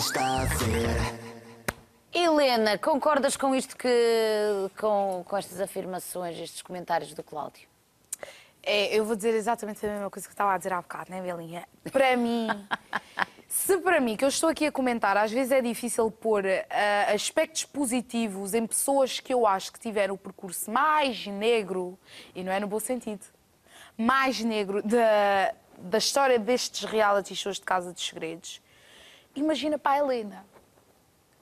está a ver. Helena, concordas com isto que. com, com estas afirmações, estes comentários do Cláudio? É, eu vou dizer exatamente a mesma coisa que estava a dizer há bocado, não é, Belinha? Para mim. Se para mim, que eu estou aqui a comentar, às vezes é difícil pôr uh, aspectos positivos em pessoas que eu acho que tiveram o percurso mais negro, e não é no bom sentido, mais negro da, da história destes reality shows de Casa dos Segredos, Imagina para a Helena,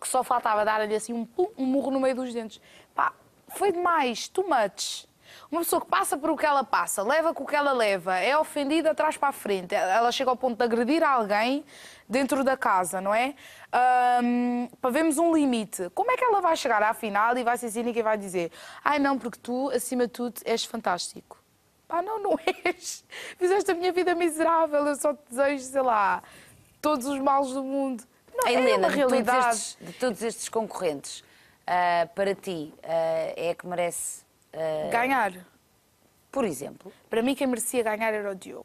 que só faltava dar-lhe assim um, pum, um murro no meio dos dentes. Pá, foi demais, too much. Uma pessoa que passa por o que ela passa, leva com o que ela leva, é ofendida atrás para a frente, ela chega ao ponto de agredir alguém dentro da casa, não é? Um, para vermos um limite. Como é que ela vai chegar à final e vai ser cínica e vai dizer: Ai não, porque tu, acima de tudo, és fantástico. Pá, não, não és. Fizeste a minha vida miserável, eu só te desejo, sei lá, todos os males do mundo. Não, a Helena, é uma realidade. De todos estes, de todos estes concorrentes, uh, para ti, uh, é que merece... Uh, ganhar. Por exemplo? Para mim, quem merecia ganhar era o Diogo.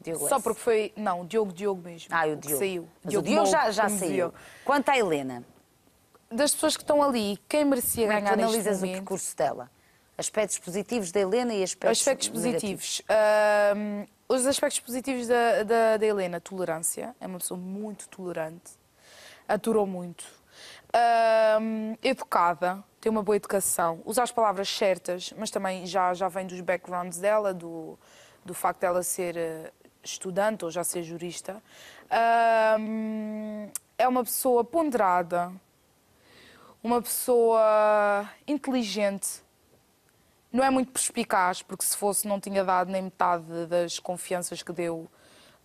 Diogo Só S. porque foi... Não, o Diogo, Diogo mesmo. Ah, o Diogo. saiu. Mas Diogo o Diogo Mou, já, já saiu. Quanto à Helena? Das pessoas que estão ali, quem merecia Como é ganhar é tu analisas momento? o percurso dela? Aspectos positivos da Helena e aspectos, aspectos negativos. positivos. Uh, os aspectos positivos da, da, da Helena, tolerância, é uma pessoa muito tolerante, aturou muito, um, educada, tem uma boa educação, usa as palavras certas, mas também já, já vem dos backgrounds dela, do, do facto dela ser eh, estudante ou já ser jurista. Um, é uma pessoa ponderada, uma pessoa inteligente, não é muito perspicaz, porque se fosse não tinha dado nem metade das confianças que deu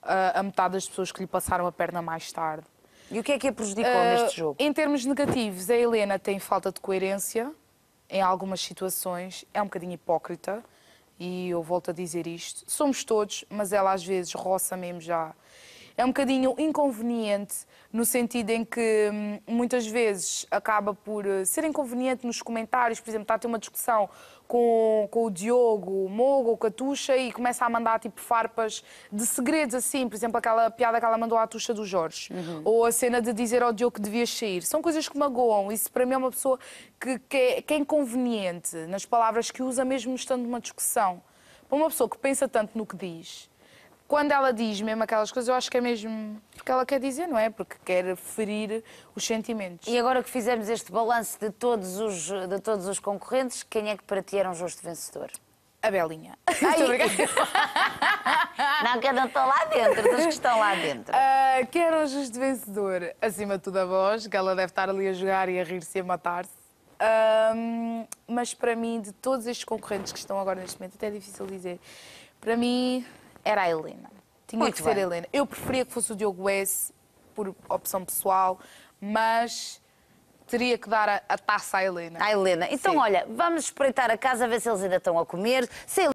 a, ah, a metade das pessoas que lhe passaram a perna mais tarde. E o que é que a prejudicou uh, neste jogo? Em termos negativos, a Helena tem falta de coerência em algumas situações, é um bocadinho hipócrita e eu volto a dizer isto. Somos todos, mas ela às vezes roça mesmo já é um bocadinho inconveniente, no sentido em que hum, muitas vezes acaba por eh, ser inconveniente nos comentários, por exemplo, está a ter uma discussão com, com o Diogo, o Mogo, o Catuxa e começa a mandar tipo farpas de segredos assim, por exemplo, aquela piada que ela mandou à Tuxa do Jorge, uhum. ou a cena de dizer ao Diogo que devias sair. São coisas que magoam, isso para mim é uma pessoa que, que, é, que é inconveniente nas palavras que usa mesmo estando numa discussão. Para uma pessoa que pensa tanto no que diz, quando ela diz mesmo aquelas coisas, eu acho que é mesmo porque ela quer dizer, não é? Porque quer ferir os sentimentos. E agora que fizemos este balanço de todos os, de todos os concorrentes, quem é que para ti era um justo vencedor? A Belinha. Ai, não, que eu não estou lá dentro, dos que estão lá dentro. Uh, quem era um justo vencedor? Acima de tudo a voz, que ela deve estar ali a jogar e a rir-se e a matar-se. mas para mim, de todos estes concorrentes que estão agora neste momento, até é difícil dizer. Para mim, era a Helena. Tinha Muito que bem. ser a Helena. Eu preferia que fosse o Diogo S, por opção pessoal, mas teria que dar a, a taça à Helena. À Helena. Então, Sim. olha, vamos espreitar a casa, ver se eles ainda estão a comer. Se